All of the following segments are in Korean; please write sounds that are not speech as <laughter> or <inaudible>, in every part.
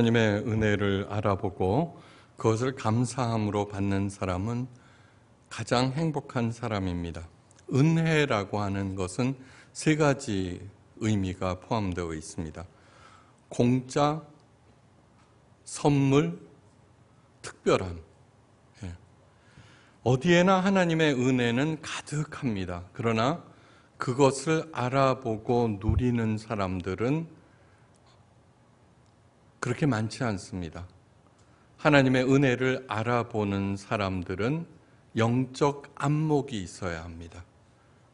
하나님의 은혜를 알아보고 그것을 감사함으로 받는 사람은 가장 행복한 사람입니다. 은혜라고 하는 것은 세 가지 의미가 포함되어 있습니다. 공짜, 선물, 특별함. 예. 어디에나 하나님의 은혜는 가득합니다. 그러나 그것을 알아보고 누리는 사람들은 그렇게 많지 않습니다. 하나님의 은혜를 알아보는 사람들은 영적 안목이 있어야 합니다.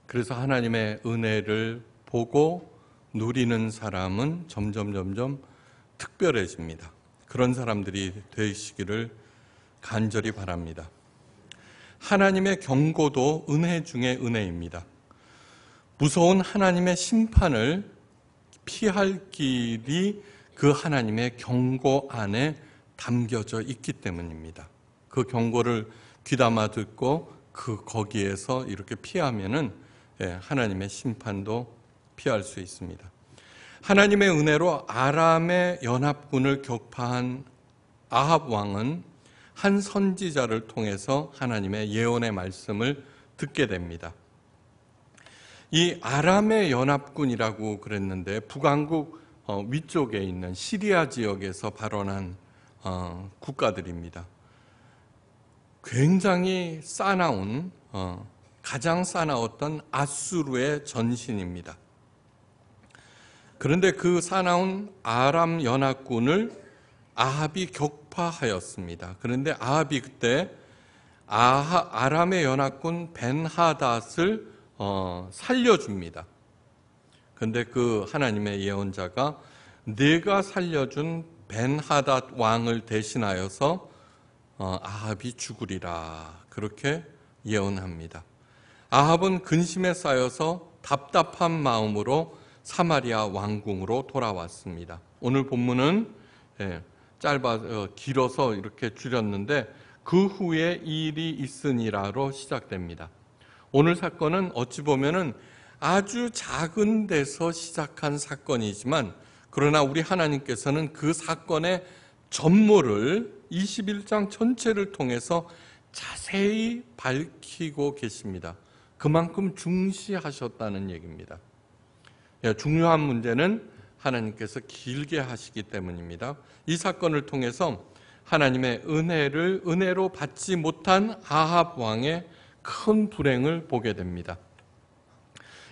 그래서 하나님의 은혜를 보고 누리는 사람은 점점 점점 특별해집니다. 그런 사람들이 되시기를 간절히 바랍니다. 하나님의 경고도 은혜 중의 은혜입니다. 무서운 하나님의 심판을 피할 길이 그 하나님의 경고 안에 담겨져 있기 때문입니다. 그 경고를 귀담아 듣고 그 거기에서 이렇게 피하면은 예, 하나님의 심판도 피할 수 있습니다. 하나님의 은혜로 아람의 연합군을 격파한 아합 왕은 한 선지자를 통해서 하나님의 예언의 말씀을 듣게 됩니다. 이 아람의 연합군이라고 그랬는데 북왕국 어, 위쪽에 있는 시리아 지역에서 발원한 어, 국가들입니다. 굉장히 싸나운 어, 가장 싸나웠던 아수르의 전신입니다. 그런데 그 사나운 아람 연합군을 아합이 격파하였습니다. 그런데 아합이 그때 아하, 아람의 연합군 벤하닷을 어, 살려줍니다. 근데 그 하나님의 예언자가 네가 살려준 벤하닷 왕을 대신하여서 어, 아합이 죽으리라 그렇게 예언합니다. 아합은 근심에 쌓여서 답답한 마음으로 사마리아 왕궁으로 돌아왔습니다. 오늘 본문은 예, 짧아 어, 길어서 이렇게 줄였는데 그 후에 일이 있으니라로 시작됩니다. 오늘 사건은 어찌 보면은 아주 작은 데서 시작한 사건이지만 그러나 우리 하나님께서는 그 사건의 전모를 21장 전체를 통해서 자세히 밝히고 계십니다. 그만큼 중시하셨다는 얘기입니다. 예, 중요한 문제는 하나님께서 길게 하시기 때문입니다. 이 사건을 통해서 하나님의 은혜를 은혜로 받지 못한 아합 왕의 큰 불행을 보게 됩니다.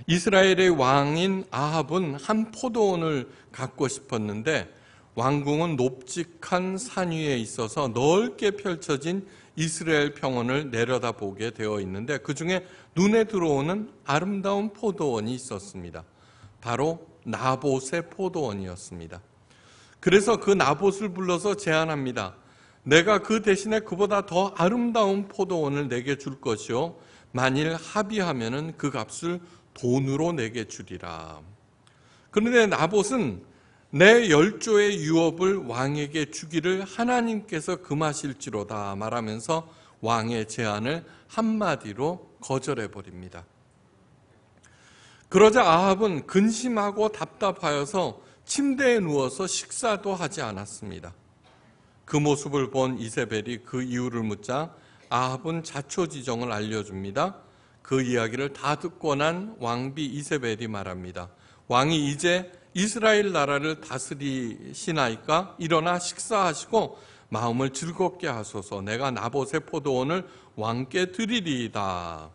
이스라엘의 왕인 아합은 한 포도원을 갖고 싶었는데 왕궁은 높직한 산 위에 있어서 넓게 펼쳐진 이스라엘 평원을 내려다보게 되어 있는데 그 중에 눈에 들어오는 아름다운 포도원이 있었습니다. 바로 나봇의 포도원이었습니다. 그래서 그 나봇을 불러서 제안합니다. 내가 그 대신에 그보다 더 아름다운 포도원을 내게 줄 것이요. 만일 합의하면은 그 값을 돈으로 내게 주리라. 그런데 나봇은 내 열조의 유업을 왕에게 주기를 하나님께서 금하실지로다 말하면서 왕의 제안을 한마디로 거절해 버립니다. 그러자 아합은 근심하고 답답하여서 침대에 누워서 식사도 하지 않았습니다. 그 모습을 본 이세벨이 그 이유를 묻자 아합은 자초지정을 알려줍니다. 그 이야기를 다 듣고 난 왕비 이세벨이 말합니다. 왕이 이제 이스라엘 나라를 다스리시나이까 일어나 식사하시고 마음을 즐겁게 하소서 내가 나봇의 포도원을 왕께 드리리이다.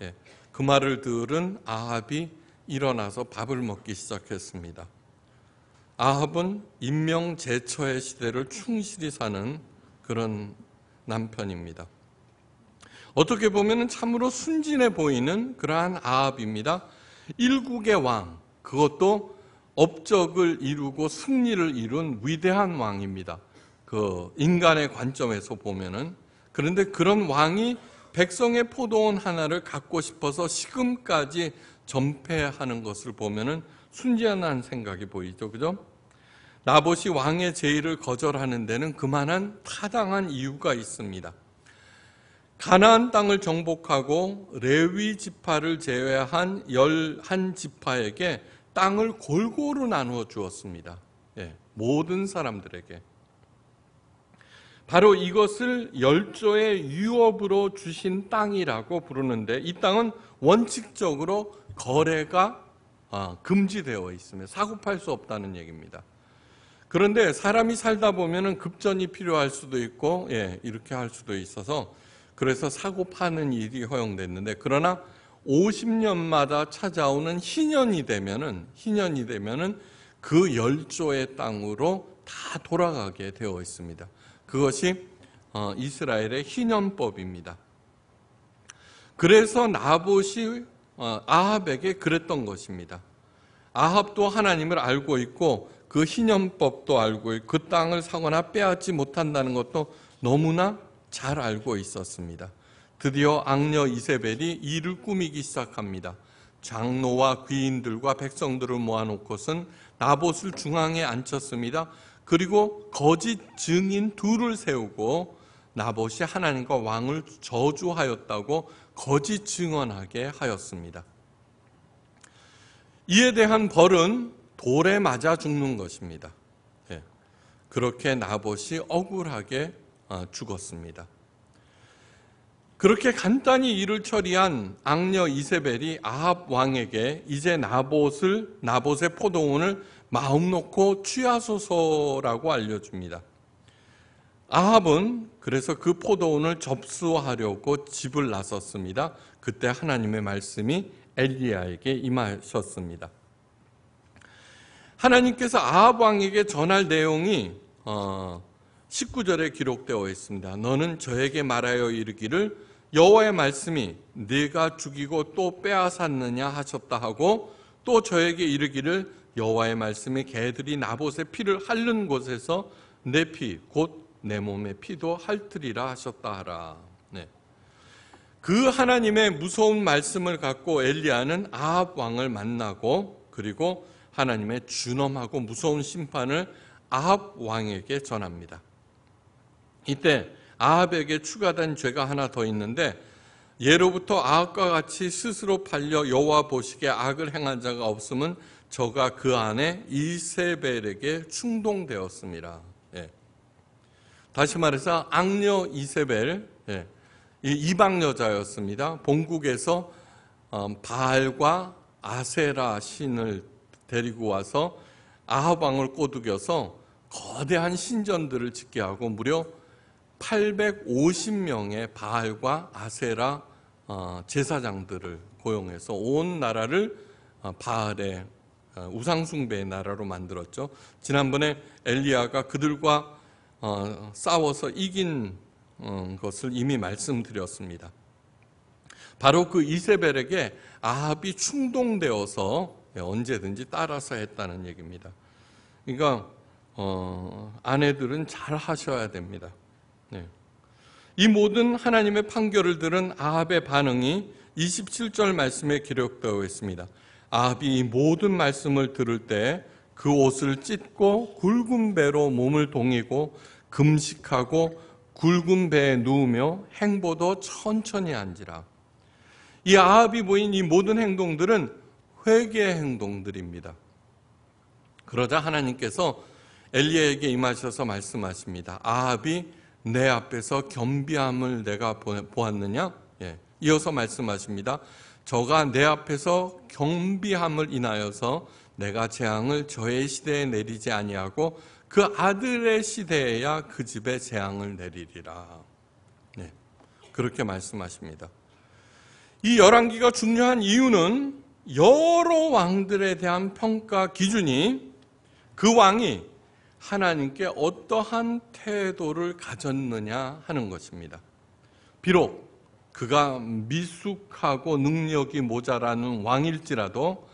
예, 그 말을 들은 아합이 일어나서 밥을 먹기 시작했습니다. 아합은 인명 제처의 시대를 충실히 사는 그런 남편입니다. 어떻게 보면 참으로 순진해 보이는 그러한 아합입니다. 일국의 왕, 그것도 업적을 이루고 승리를 이룬 위대한 왕입니다. 그 인간의 관점에서 보면은 그런데 그런 왕이 백성의 포도원 하나를 갖고 싶어서 시금까지 전폐하는 것을 보면은 순진한 생각이 보이죠. 그죠? 나봇이 왕의 제의를 거절하는 데는 그만한 타당한 이유가 있습니다. 가나안 땅을 정복하고 레위 지파를 제외한 열한 지파에게 땅을 골고루 나누어 주었습니다. 예, 모든 사람들에게. 바로 이것을 열조의 유업으로 주신 땅이라고 부르는데 이 땅은 원칙적으로 거래가 아, 금지되어 있으며 사고팔 수 없다는 얘기입니다. 그런데 사람이 살다 보면 급전이 필요할 수도 있고 예, 이렇게 할 수도 있어서 그래서 사고 파는 일이 허용됐는데 그러나 50년마다 찾아오는 희년이 되면은 희년이 되면은 그 열조의 땅으로 다 돌아가게 되어 있습니다. 그것이 어, 이스라엘의 희년법입니다. 그래서 나봇이 어, 아합에게 그랬던 것입니다. 아합도 하나님을 알고 있고 그 희년법도 알고 그 땅을 사거나 빼앗지 못한다는 것도 너무나 잘 알고 있었습니다. 드디어 악녀 이세벨이 이를 꾸미기 시작합니다. 장로와 귀인들과 백성들을 모아놓고선 나봇을 중앙에 앉혔습니다. 그리고 거짓 증인 둘을 세우고 나봇이 하나님과 왕을 저주하였다고 거짓 증언하게 하였습니다. 이에 대한 벌은 돌에 맞아 죽는 것입니다. 예. 그렇게 나봇이 억울하게 아, 죽었습니다. 그렇게 간단히 일을 처리한 악녀 이세벨이 아합 왕에게 이제 나봇을 나봇의 포도원을 마음 놓고 취하소서라고 알려줍니다. 아합은 그래서 그 포도원을 접수하려고 집을 나섰습니다. 그때 하나님의 말씀이 엘리야에게 임하셨습니다. 하나님께서 아합 왕에게 전할 내용이 어, 19절에 기록되어 있습니다. 너는 저에게 말하여 이르기를 여호와의 말씀이 네가 죽이고 또 빼앗았느냐 하셨다 하고 또 저에게 이르기를 여호와의 말씀이 개들이 나봇의 피를 핥는 곳에서 내 피 곧 내 몸의 피도 핥으리라 하셨다 하라. 네. 그 하나님의 무서운 말씀을 갖고 엘리야는 아합 왕을 만나고 그리고 하나님의 준엄하고 무서운 심판을 아합 왕에게 전합니다. 이때 아합에게 추가된 죄가 하나 더 있는데 예로부터 아합과 같이 스스로 팔려 여호와 보시기에 악을 행한 자가 없으면 저가 그 안에 이세벨에게 충동되었습니다. 예. 다시 말해서 악녀 이세벨, 예. 이방 여자였습니다. 본국에서 어, 바알과 아세라 신을 데리고 와서 아합 왕을 꼬드겨서 거대한 신전들을 짓게 하고 무려 850명의 바알과 아세라 어, 제사장들을 고용해서 온 나라를 어, 바알의 어, 우상숭배의 나라로 만들었죠. 지난번에 엘리야가 그들과 싸워서 이긴 것을 이미 말씀드렸습니다. 바로 그 이세벨에게 아합이 충동되어서 언제든지 따라서 했다는 얘기입니다. 그러니까 아내들은 잘 하셔야 됩니다. 네. 이 모든 하나님의 판결을 들은 아합의 반응이 27절 말씀에 기록되어 있습니다. 아합이 모든 말씀을 들을 때 그 옷을 찢고 굵은 배로 몸을 동이고 금식하고 굵은 배에 누우며 행보도 천천히 앉으라. 이 아합이 보인 이 모든 행동들은 회개의 행동들입니다. 그러자 하나님께서 엘리야에게 임하셔서 말씀하십니다. 아합이 내 앞에서 겸비함을 내가 보았느냐? 예. 이어서 말씀하십니다. 저가 내 앞에서 경비함을 인하여서 내가 재앙을 저의 시대에 내리지 아니하고 그 아들의 시대에야 그 집에 재앙을 내리리라. 네, 그렇게 말씀하십니다. 이 열왕기가 중요한 이유는 여러 왕들에 대한 평가 기준이 그 왕이 하나님께 어떠한 태도를 가졌느냐 하는 것입니다. 비록 그가 미숙하고 능력이 모자라는 왕일지라도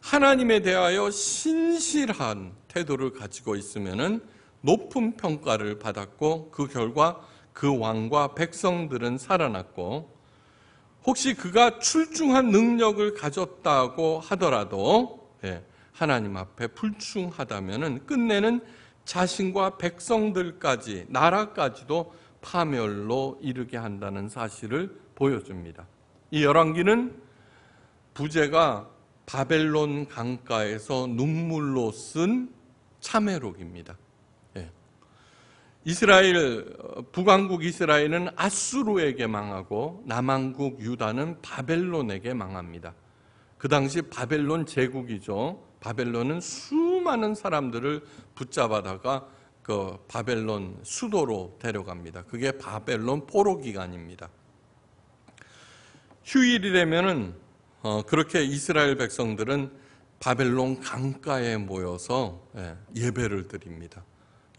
하나님에 대하여 신실한 태도를 가지고 있으면 높은 평가를 받았고 그 결과 그 왕과 백성들은 살아났고 혹시 그가 출중한 능력을 가졌다고 하더라도 예, 하나님 앞에 불충하다면 끝내는 자신과 백성들까지, 나라까지도 파멸로 이르게 한다는 사실을 보여줍니다. 이 열왕기는 부제가 바벨론 강가에서 눈물로 쓴 참회록입니다. 예. 이스라엘 어, 북왕국 이스라엘은 아수르에게 망하고 남왕국 유다는 바벨론에게 망합니다. 그 당시 바벨론 제국이죠. 바벨론은 수 많은 사람들을 붙잡아다가 그 바벨론 수도로 데려갑니다. 그게 바벨론 포로 기간입니다. 휴일이 되면은 어, 그렇게 이스라엘 백성들은 바벨론 강가에 모여서 예, 예배를 드립니다.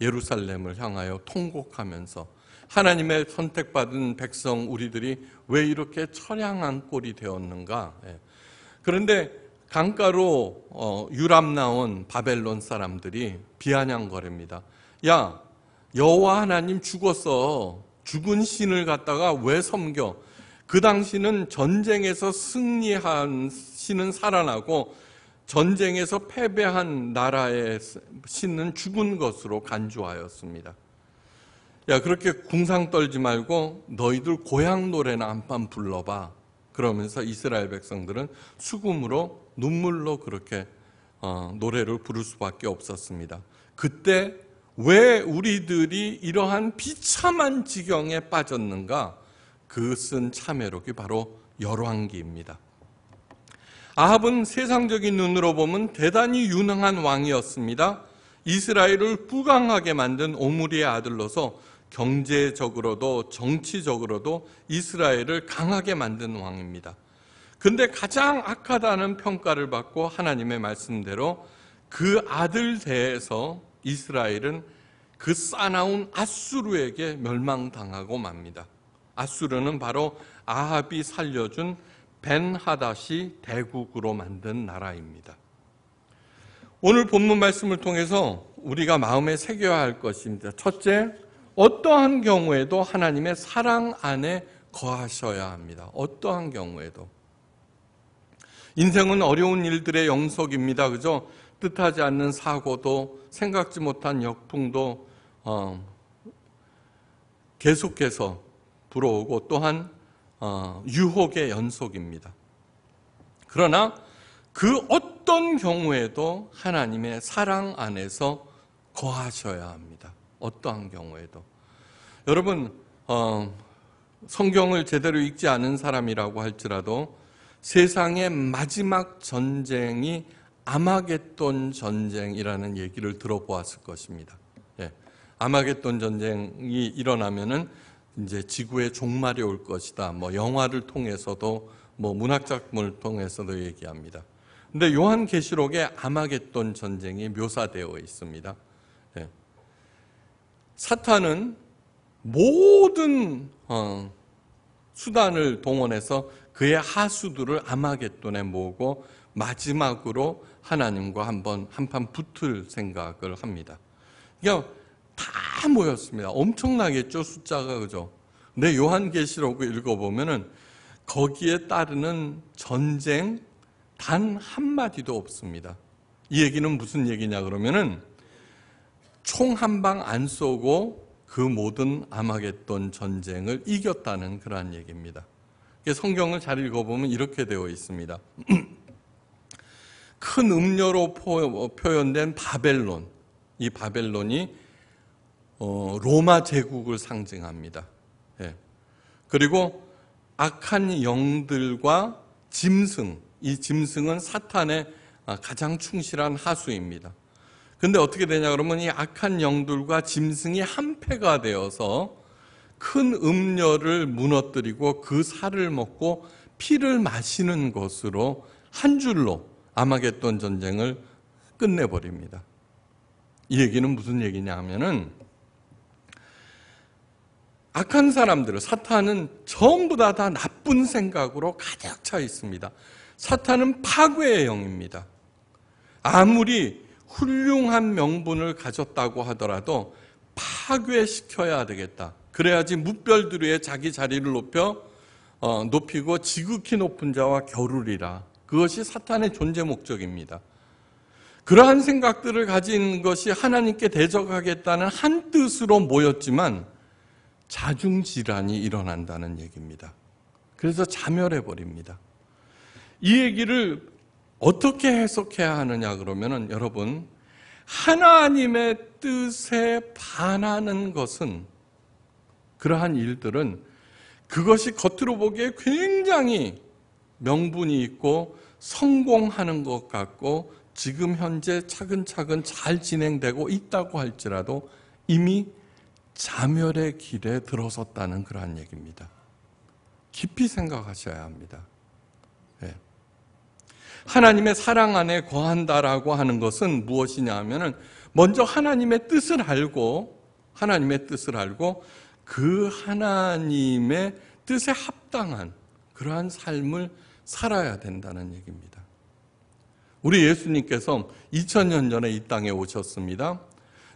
예루살렘을 향하여 통곡하면서 하나님의 선택받은 백성 우리들이 왜 이렇게 처량한 꼴이 되었는가? 예. 그런데 강가로 어, 유람 나온 바벨론 사람들이 비아냥거립니다. 야, 여호와 하나님 죽었어. 죽은 신을 갖다가 왜 섬겨? 그 당시는 전쟁에서 승리한 신은 살아나고 전쟁에서 패배한 나라의 신은 죽은 것으로 간주하였습니다. 야, 그렇게 궁상 떨지 말고 너희들 고향 노래나 한 판 불러봐. 그러면서 이스라엘 백성들은 수금으로 눈물로 그렇게 어, 노래를 부를 수밖에 없었습니다. 그때 왜 우리들이 이러한 비참한 지경에 빠졌는가? 그것은 참회록이 바로 열왕기입니다. 아합은 세상적인 눈으로 보면 대단히 유능한 왕이었습니다. 이스라엘을 부강하게 만든 오므리의 아들로서 경제적으로도 정치적으로도 이스라엘을 강하게 만든 왕입니다. 근데 가장 악하다는 평가를 받고 하나님의 말씀대로 그 아들 대에서 이스라엘은 그 싸나운 아수르에게 멸망당하고 맙니다. 아수르는 바로 아합이 살려준 벤하다시 대국으로 만든 나라입니다. 오늘 본문 말씀을 통해서 우리가 마음에 새겨야 할 것입니다. 첫째, 어떠한 경우에도 하나님의 사랑 안에 거하셔야 합니다. 어떠한 경우에도. 인생은 어려운 일들의 영속입니다. 그죠? 뜻하지 않는 사고도 생각지 못한 역풍도 어, 계속해서 불어오고 또한 어, 유혹의 연속입니다. 그러나 그 어떤 경우에도 하나님의 사랑 안에서 거하셔야 합니다. 어떠한 경우에도. 여러분, 어, 성경을 제대로 읽지 않은 사람이라고 할지라도 세상의 마지막 전쟁이 아마겟돈 전쟁이라는 얘기를 들어보았을 것입니다. 예. 아마겟돈 전쟁이 일어나면은 이제 지구의 종말이 올 것이다. 뭐 영화를 통해서도 뭐 문학 작품을 통해서도 얘기합니다. 근데 요한 계시록에 아마겟돈 전쟁이 묘사되어 있습니다. 예. 사탄은 모든 어, 수단을 동원해서 그의 하수들을 아마겟돈에 모으고 마지막으로 하나님과 한번 한판 붙을 생각을 합니다. 그러니까 다 모였습니다. 엄청나겠죠 숫자가 그죠? 근 요한계시록 읽어보면은 거기에 따르는 전쟁 단 한마디도 없습니다. 이 얘기는 무슨 얘기냐 그러면은 총 한 방 안 쏘고 그 모든 암흑했던 전쟁을 이겼다는 그러한 얘기입니다. 성경을 잘 읽어보면 이렇게 되어 있습니다. <clears throat> 큰 음료로 어, 표현된 바벨론, 이 바벨론이 어, 로마 제국을 상징합니다. 예. 그리고 악한 영들과 짐승, 이 짐승은 사탄의 아, 가장 충실한 하수입니다. 근데 어떻게 되냐 그러면 이 악한 영들과 짐승이 한패가 되어서 큰 음료를 무너뜨리고 그 살을 먹고 피를 마시는 것으로 한 줄로 아마겟돈 전쟁을 끝내버립니다. 이 얘기는 무슨 얘기냐 하면은 악한 사람들을 사탄은 전부 다다 나쁜 생각으로 가득 차 있습니다. 사탄은 파괴의 영입니다. 아무리 훌륭한 명분을 가졌다고 하더라도 파괴시켜야 되겠다. 그래야지 무별들 위에 자기 자리를 높여 어, 높이고 지극히 높은 자와 겨루리라. 그것이 사탄의 존재 목적입니다. 그러한 생각들을 가진 것이 하나님께 대적하겠다는 한 뜻으로 모였지만 자중질환이 일어난다는 얘기입니다. 그래서 자멸해 버립니다. 이 얘기를 어떻게 해석해야 하느냐 그러면 여러분 하나님의 뜻에 반하는 것은 그러한 일들은 그것이 겉으로 보기에 굉장히 명분이 있고 성공하는 것 같고 지금 현재 차근차근 잘 진행되고 있다고 할지라도 이미 자멸의 길에 들어섰다는 그러한 얘기입니다. 깊이 생각하셔야 합니다. 예. 하나님의 사랑 안에 거한다라고 하는 것은 무엇이냐 하면 먼저 하나님의 뜻을 알고 하나님의 뜻을 알고 그 하나님의 뜻에 합당한 그러한 삶을 살아야 된다는 얘기입니다. 우리 예수님께서 2000년 전에 이 땅에 오셨습니다.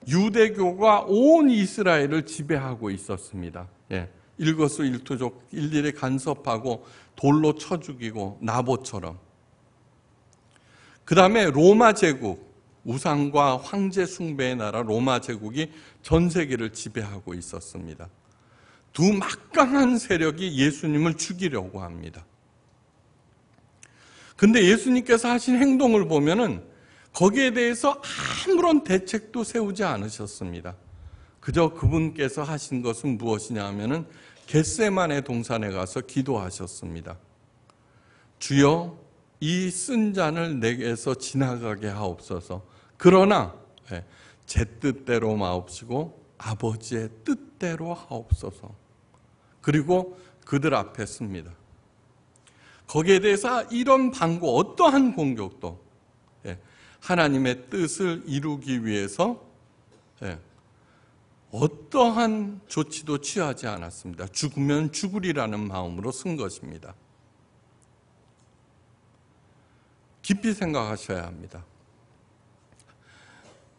유대교가 온 이스라엘을 지배하고 있었습니다. 예, 일거수일투족 일일이 간섭하고 돌로 쳐 죽이고 나보처럼. 그 다음에 로마 제국, 우상과 황제 숭배의 나라 로마 제국이 전 세계를 지배하고 있었습니다. 두 막강한 세력이 예수님을 죽이려고 합니다. 근데 예수님께서 하신 행동을 보면은 거기에 대해서 아무런 대책도 세우지 않으셨습니다. 그저 그분께서 하신 것은 무엇이냐 하면은 겟세만의 동산에 가서 기도하셨습니다. 주여 이 쓴 잔을 내게서 지나가게 하옵소서. 그러나 예, 제 뜻대로 마옵시고 아버지의 뜻대로 하옵소서. 그리고 그들 앞에 씁니다. 거기에 대해서 이런 방구, 어떠한 공격도 예, 하나님의 뜻을 이루기 위해서 예, 어떠한 조치도 취하지 않았습니다. 죽으면 죽으리라는 마음으로 쓴 것입니다. 깊이 생각하셔야 합니다.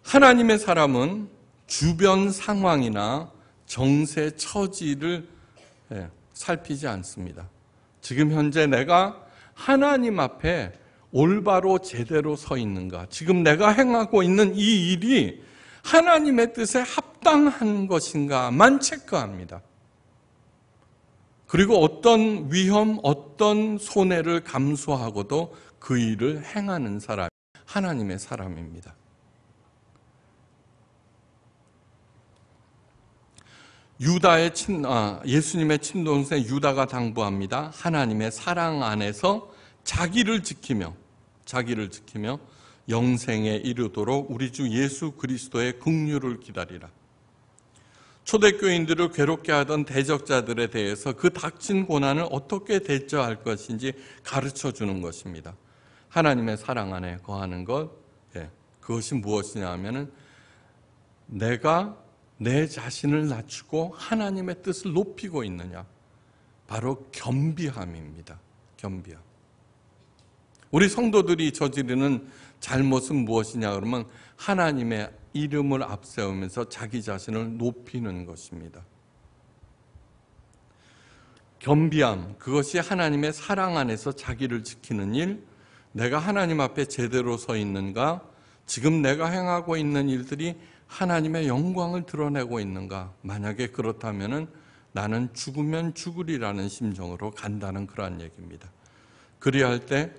하나님의 사람은 주변 상황이나 정세 처지를 예, 살피지 않습니다. 지금 현재 내가 하나님 앞에 올바로 제대로 서 있는가? 지금 내가 행하고 있는 이 일이 하나님의 뜻에 합당한 것인가만 체크합니다. 그리고 어떤 위험, 어떤 손해를 감수하고도 그 일을 행하는 사람, 하나님의 사람입니다. 유다의 친, 아, 예수님의 친동생 유다가 당부합니다. 하나님의 사랑 안에서 자기를 지키며, 자기를 지키며 영생에 이르도록 우리 주 예수 그리스도의 긍휼을 기다리라. 초대교인들을 괴롭게 하던 대적자들에 대해서 그 닥친 고난을 어떻게 대처할 것인지 가르쳐 주는 것입니다. 하나님의 사랑 안에 거하는 것, 예, 그것이 무엇이냐 하면은 내가 내 자신을 낮추고 하나님의 뜻을 높이고 있느냐? 바로 겸비함입니다. 겸비함. 우리 성도들이 저지르는 잘못은 무엇이냐 그러면 하나님의 이름을 앞세우면서 자기 자신을 높이는 것입니다. 겸비함, 그것이 하나님의 사랑 안에서 자기를 지키는 일, 내가 하나님 앞에 제대로 서 있는가, 지금 내가 행하고 있는 일들이 하나님의 영광을 드러내고 있는가? 만약에 그렇다면 나는 죽으면 죽으리라는 심정으로 간다는 그러한 얘기입니다. 그리할 때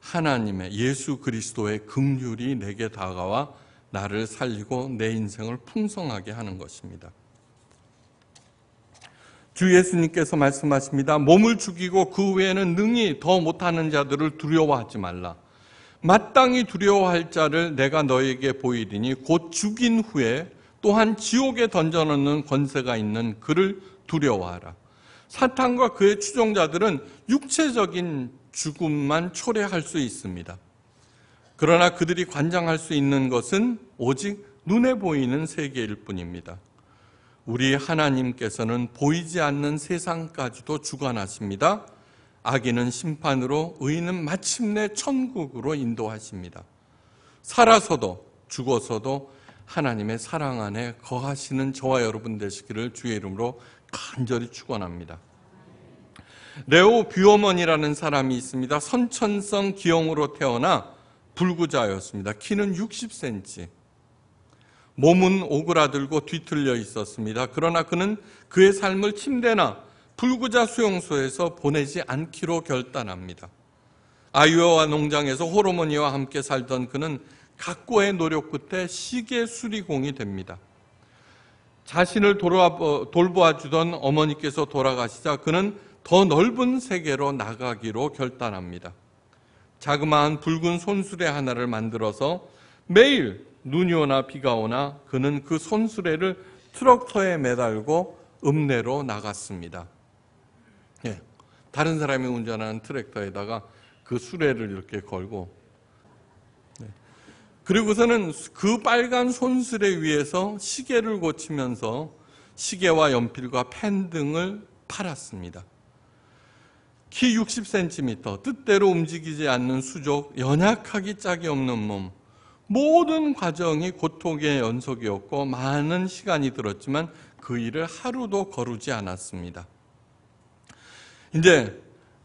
하나님의 예수 그리스도의 긍휼이 내게 다가와 나를 살리고 내 인생을 풍성하게 하는 것입니다. 주 예수님께서 말씀하십니다. 몸을 죽이고 그 외에는 능히 더 못하는 자들을 두려워하지 말라. 마땅히 두려워할 자를 내가 너에게 보이리니 곧 죽인 후에 또한 지옥에 던져넣는 권세가 있는 그를 두려워하라. 사탄과 그의 추종자들은 육체적인 죽음만 초래할 수 있습니다. 그러나 그들이 관장할 수 있는 것은 오직 눈에 보이는 세계일 뿐입니다. 우리 하나님께서는 보이지 않는 세상까지도 주관하십니다. 악인은 심판으로 의인은 마침내 천국으로 인도하십니다. 살아서도 죽어서도 하나님의 사랑 안에 거하시는 저와 여러분 되시기를 주의 이름으로 간절히 축원합니다. 레오 뷰어먼이라는 사람이 있습니다. 선천성 기형으로 태어나 불구자였습니다. 키는 60cm. 몸은 오그라들고 뒤틀려 있었습니다. 그러나 그는 그의 삶을 침대나 불구자 수용소에서 보내지 않기로 결단합니다. 아이오와 농장에서 호르몬이와 함께 살던 그는 각고의 노력 끝에 시계 수리공이 됩니다. 자신을 어, 돌보아 주던 어머니께서 돌아가시자 그는 더 넓은 세계로 나가기로 결단합니다. 자그마한 붉은 손수레 하나를 만들어서 매일 눈이 오나 비가 오나 그는 그 손수레를 트럭터에 매달고 읍내로 나갔습니다. 다른 사람이 운전하는 트랙터에다가 그 수레를 이렇게 걸고 네. 그리고서는 그 빨간 손수레 위에서 시계를 고치면서 시계와 연필과 펜 등을 팔았습니다. 키 60cm, 뜻대로 움직이지 않는 수족, 연약하기 짝이 없는 몸. 모든 과정이 고통의 연속이었고 많은 시간이 들었지만 그 일을 하루도 거르지 않았습니다. 이제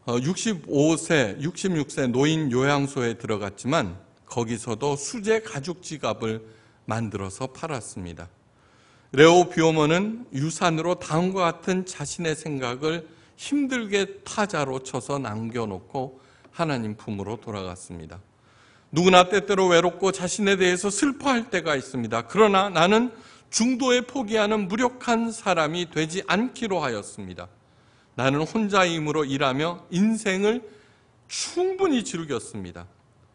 65세, 어, 66세 노인 요양소에 들어갔지만 거기서도 수제 가죽 지갑을 만들어서 팔았습니다. 레오 비오머는 유산으로 다음과 같은 자신의 생각을 힘들게 타자로 쳐서 남겨놓고 하나님 품으로 돌아갔습니다. 누구나 때때로 외롭고 자신에 대해서 슬퍼할 때가 있습니다. 그러나 나는 중도에 포기하는 무력한 사람이 되지 않기로 하였습니다. 나는 혼자임으로 일하며 인생을 충분히 즐겼습니다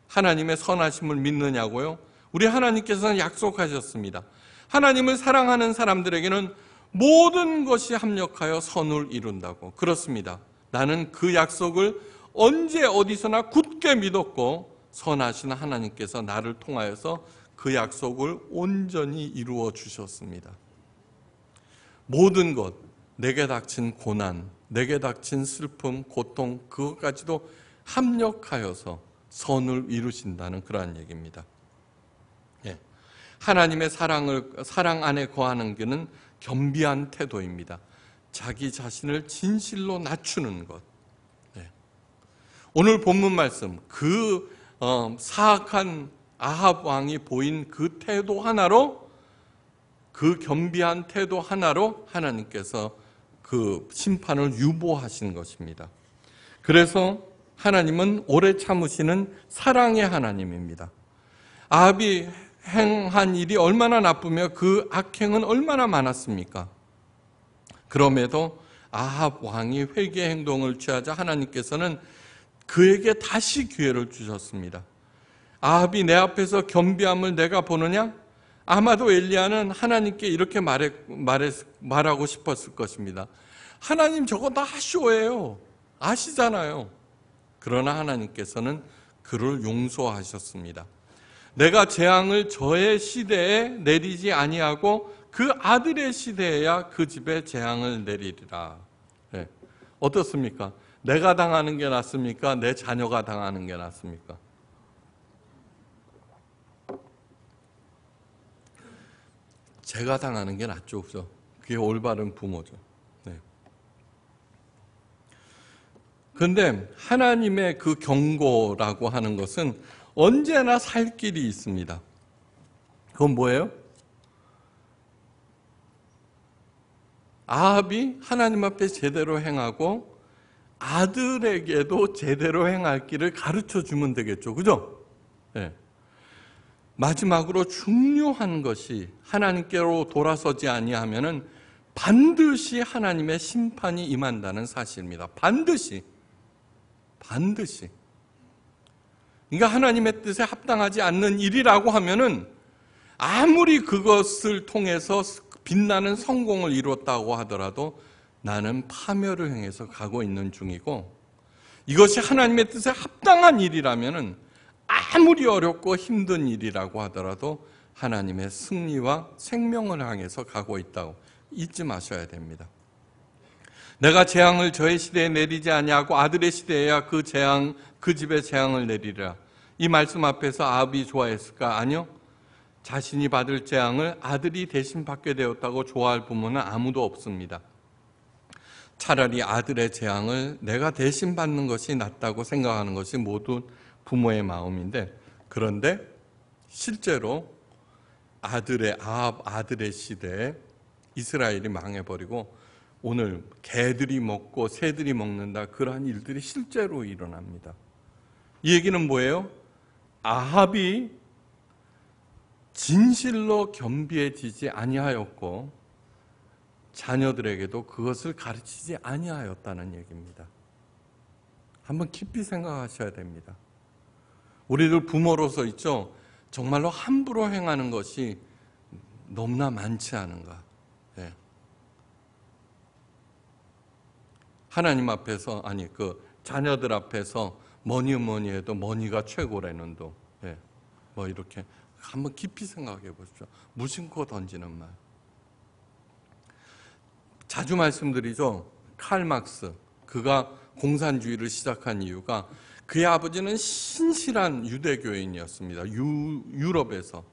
하나님의 선하심을 믿느냐고요? 우리 하나님께서는 약속하셨습니다. 하나님을 사랑하는 사람들에게는 모든 것이 합력하여 선을 이룬다고. 그렇습니다. 나는 그 약속을 언제 어디서나 굳게 믿었고 선하신 하나님께서 나를 통하여서 그 약속을 온전히 이루어 주셨습니다. 모든 것, 내게 닥친 고난, 내게 닥친 슬픔, 고통, 그것까지도 합력하여서 선을 이루신다는 그러한 얘기입니다. 예. 하나님의 사랑을, 사랑 안에 거하는 게는 겸비한 태도입니다. 자기 자신을 진실로 낮추는 것. 예. 오늘 본문 말씀, 그 어, 사악한 아합 왕이 보인 그 태도 하나로 그 겸비한 태도 하나로 하나님께서 그 심판을 유보하신 것입니다. 그래서 하나님은 오래 참으시는 사랑의 하나님입니다. 아합이 행한 일이 얼마나 나쁘며 그 악행은 얼마나 많았습니까? 그럼에도 아합 왕이 회개 행동을 취하자 하나님께서는 그에게 다시 기회를 주셨습니다. 아합이 내 앞에서 겸비함을 내가 보느냐? 아마도 엘리야는 하나님께 이렇게 말해, 말해, 말하고 싶었을 것입니다. 하나님 저거 다 쇼예요. 아시잖아요. 그러나 하나님께서는 그를 용서하셨습니다. 내가 재앙을 저의 시대에 내리지 아니하고 그 아들의 시대에야 그 집에 재앙을 내리리라. 네. 어떻습니까? 내가 당하는 게 낫습니까? 내 자녀가 당하는 게 낫습니까? 제가 당하는 게 낫죠. 그죠? 그게 올바른 부모죠. 네. 근데 하나님의 그 경고라고 하는 것은 언제나 살 길이 있습니다. 그건 뭐예요? 아합이 하나님 앞에 제대로 행하고 아들에게도 제대로 행할 길을 가르쳐 주면 되겠죠. 그죠? 네. 마지막으로 중요한 것이 하나님께로 돌아서지 아니하면은 반드시 하나님의 심판이 임한다는 사실입니다. 반드시 반드시 그러니까 하나님의 뜻에 합당하지 않는 일이라고 하면은 아무리 그것을 통해서 빛나는 성공을 이뤘다고 하더라도 나는 파멸을 향해서 가고 있는 중이고 이것이 하나님의 뜻에 합당한 일이라면은 아무리 어렵고 힘든 일이라고 하더라도 하나님의 승리와 생명을 향해서 가고 있다고 잊지 마셔야 됩니다. 내가 재앙을 저의 시대에 내리지 아니하고 아들의 시대에야 그 재앙 그 집에 재앙을 내리라. 이 말씀 앞에서 아합이 좋아했을까? 아니요. 자신이 받을 재앙을 아들이 대신 받게 되었다고 좋아할 부모는 아무도 없습니다. 차라리 아들의 재앙을 내가 대신 받는 것이 낫다고 생각하는 것이 모든 부모의 마음인데 그런데 실제로 아들의 아합 아들의 시대에 이스라엘이 망해버리고 오늘 개들이 먹고 새들이 먹는다 그러한 일들이 실제로 일어납니다. 이 얘기는 뭐예요? 아합이 진실로 겸비해지지 아니하였고 자녀들에게도 그것을 가르치지 아니하였다는 얘기입니다. 한번 깊이 생각하셔야 됩니다. 우리들 부모로서 있죠. 정말로 함부로 행하는 것이 너무나 많지 않은가. 예. 하나님 앞에서 아니 그 자녀들 앞에서 뭐니 뭐니 해도 뭐니가 최고라는 도. 예. 뭐 이렇게 한번 깊이 생각해 보십시오. 무심코 던지는 말. 자주 말씀드리죠. 칼 막스 그가 공산주의를 시작한 이유가 그의 아버지는 신실한 유대교인이었습니다. 유, 유럽에서.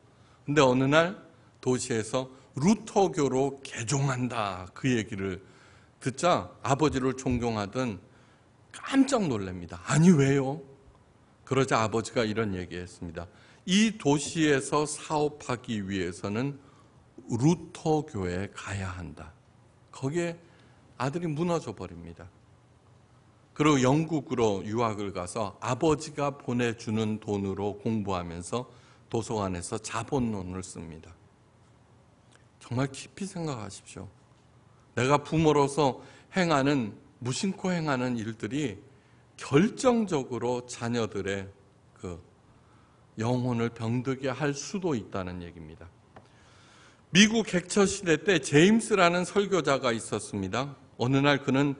근데 어느 날 도시에서 루터교로 개종한다. 그 얘기를 듣자 아버지를 존경하던 깜짝 놀랍니다. 아니, 왜요? 그러자 아버지가 이런 얘기했습니다. 이 도시에서 사업하기 위해서는 루터교에 가야 한다. 거기에 아들이 무너져 버립니다. 그리고 영국으로 유학을 가서 아버지가 보내주는 돈으로 공부하면서 도서관에서 자본론을 씁니다. 정말 깊이 생각하십시오. 내가 부모로서 행하는, 무심코 행하는 일들이 결정적으로 자녀들의 그 영혼을 병들게 할 수도 있다는 얘기입니다. 미국 객처시대 때 제임스라는 설교자가 있었습니다. 어느 날 그는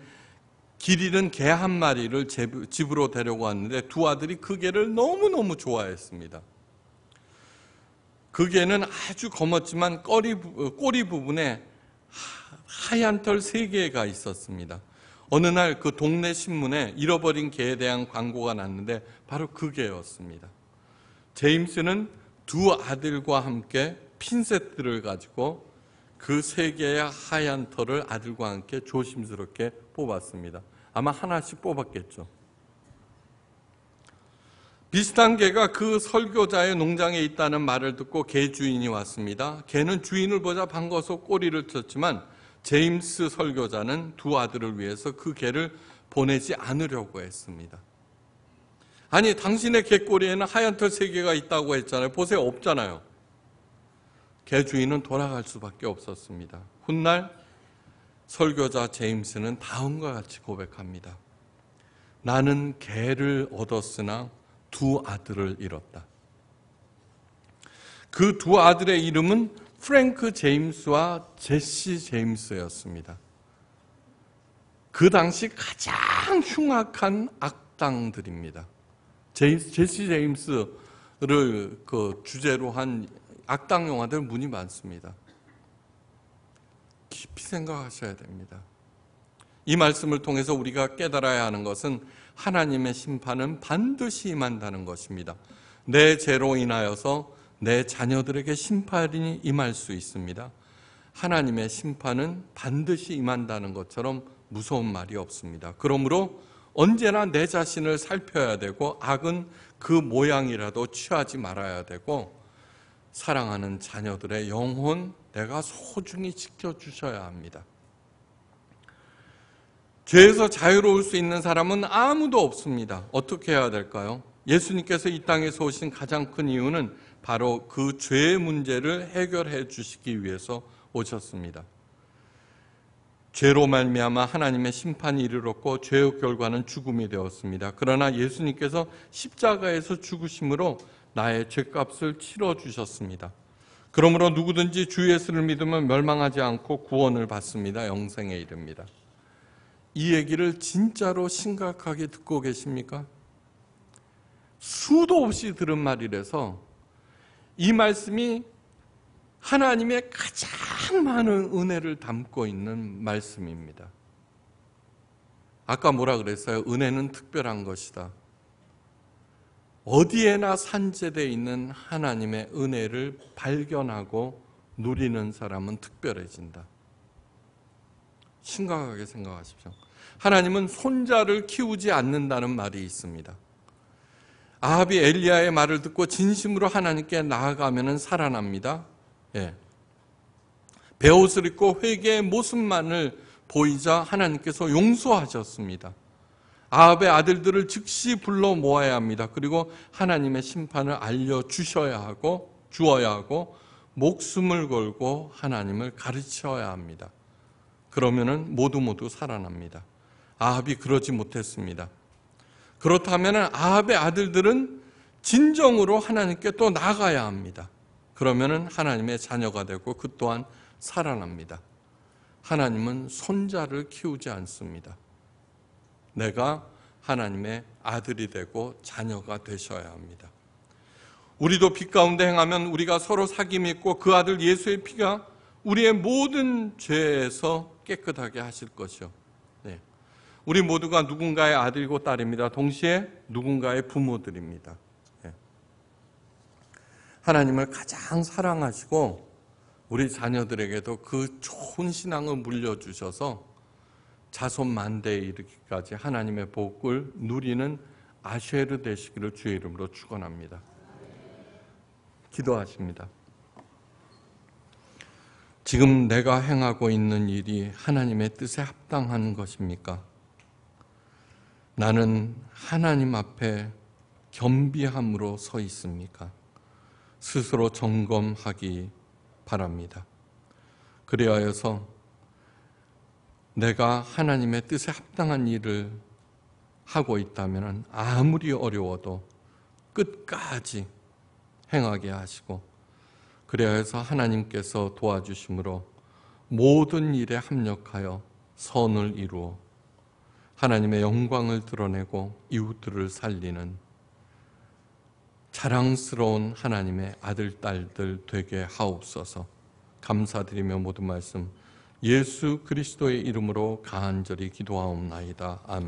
길 잃은 개 한 마리를 집으로 데려고 왔는데 두 아들이 그 개를 너무너무 좋아했습니다. 그 개는 아주 검었지만 꼬리, 어, 꼬리 부분에 하얀 털 세 개가 있었습니다. 어느 날 그 동네 신문에 잃어버린 개에 대한 광고가 났는데 바로 그 개였습니다. 제임스는 두 아들과 함께 핀셋들을 가지고 그세 개의 하얀 털을 아들과 함께 조심스럽게 뽑았습니다. 아마 하나씩 뽑았겠죠. 비슷한 개가 그 설교자의 농장에 있다는 말을 듣고 개 주인이 왔습니다. 개는 주인을 보자 반가워서 꼬리를 쳤지만 제임스 설교자는 두 아들을 위해서 그 개를 보내지 않으려고 했습니다. 아니, 당신의 개꼬리에는 하얀 털 세 개가 있다고 했잖아요. 보세요, 없잖아요. 개 주인은 돌아갈 수밖에 없었습니다. 훗날 설교자 제임스는 다음과 같이 고백합니다. 나는 개를 얻었으나 두 아들을 잃었다. 그 두 아들의 이름은 프랭크 제임스와 제시 제임스였습니다. 그 당시 가장 흉악한 악당들입니다. 제시 제임스를 그 주제로 한 악당 영화들 문이 많습니다. 깊이 생각하셔야 됩니다. 이 말씀을 통해서 우리가 깨달아야 하는 것은 하나님의 심판은 반드시 임한다는 것입니다. 내 죄로 인하여서 내 자녀들에게 심판이 임할 수 있습니다. 하나님의 심판은 반드시 임한다는 것처럼 무서운 말이 없습니다. 그러므로 언제나 내 자신을 살펴야 되고 악은 그 모양이라도 취하지 말아야 되고 사랑하는 자녀들의 영혼 내가 소중히 지켜주셔야 합니다. 죄에서 자유로울 수 있는 사람은 아무도 없습니다. 어떻게 해야 될까요? 예수님께서 이 땅에서 오신 가장 큰 이유는 바로 그 죄의 문제를 해결해 주시기 위해서 오셨습니다. 죄로 말미암아 하나님의 심판이 이르렀고 죄의 결과는 죽음이 되었습니다. 그러나 예수님께서 십자가에서 죽으심으로 나의 죄값을 치러 주셨습니다. 그러므로 누구든지 주 예수를 믿으면 멸망하지 않고 구원을 받습니다. 영생에 이릅니다. 이 얘기를 진짜로 심각하게 듣고 계십니까? 수도 없이 들은 말이라서 이 말씀이 하나님의 가장 많은 은혜를 담고 있는 말씀입니다. 아까 뭐라 그랬어요? 은혜는 특별한 것이다. 어디에나 산재되어 있는 하나님의 은혜를 발견하고 누리는 사람은 특별해진다. 심각하게 생각하십시오. 하나님은 손자를 키우지 않는다는 말이 있습니다. 아합이 엘리야의 말을 듣고 진심으로 하나님께 나아가면 살아납니다. 예. 배옷을 입고 회개의 모습만을 보이자 하나님께서 용서하셨습니다. 아합의 아들들을 즉시 불러 모아야 합니다. 그리고 하나님의 심판을 알려 주셔야 하고 주어야 하고 목숨을 걸고 하나님을 가르쳐야 합니다. 그러면은 모두 모두 살아납니다. 아합이 그러지 못했습니다. 그렇다면 아합의 아들들은 진정으로 하나님께 또 나가야 합니다. 그러면은 하나님의 자녀가 되고 그 또한 살아납니다. 하나님은 손자를 키우지 않습니다. 내가 하나님의 아들이 되고 자녀가 되셔야 합니다. 우리도 빛 가운데 행하면 우리가 서로 사귐 있고 그 아들 예수의 피가 우리의 모든 죄에서 깨끗하게 하실 것이요. 네. 우리 모두가 누군가의 아들이고 딸입니다. 동시에 누군가의 부모들입니다. 네. 하나님을 가장 사랑하시고 우리 자녀들에게도 그 좋은 신앙을 물려주셔서 자손 만대에 이르기까지 하나님의 복을 누리는 아쉐르 되시기를 주의 이름으로 축원합니다. 기도하십니다. 지금 내가 행하고 있는 일이 하나님의 뜻에 합당한 것입니까? 나는 하나님 앞에 겸비함으로 서 있습니까? 스스로 점검하기 바랍니다. 그리하여서 내가 하나님의 뜻에 합당한 일을 하고 있다면 아무리 어려워도 끝까지 행하게 하시고 그래서 하나님께서 도와주심으로 모든 일에 합력하여 선을 이루어 하나님의 영광을 드러내고 이웃들을 살리는 자랑스러운 하나님의 아들, 딸들 되게 하옵소서 감사드리며 모든 말씀 예수 그리스도의 이름으로 간절히 기도하옵나이다. 아멘.